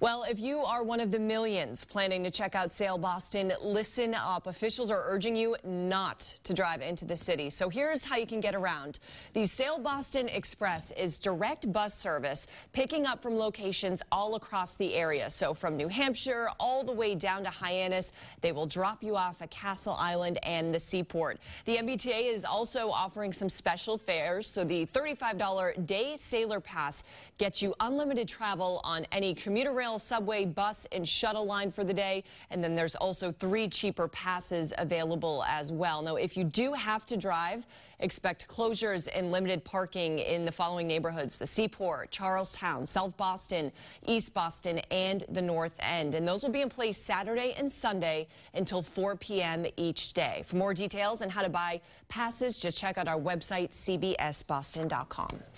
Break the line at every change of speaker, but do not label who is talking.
Well, if you are one of the millions planning to check out Sail Boston, listen up. Officials are urging you not to drive into the city. So here's how you can get around. The Sail Boston Express is direct bus service picking up from locations all across the area. So from New Hampshire all the way down to Hyannis, they will drop you off at Castle Island and the seaport. The MBTA is also offering some special fares. So the $35 day sailor pass gets you unlimited travel on any commuter rail mile subway, bus, and shuttle line for the day. And then there's also three cheaper passes available as well. Now, if you do have to drive, expect closures and limited parking in the following neighborhoods the Seaport, Charlestown, South Boston, East Boston, and the North End. And those will be in place Saturday and Sunday until 4 p.m. each day. For more details on how to buy passes, just check out our website, cbsboston.com.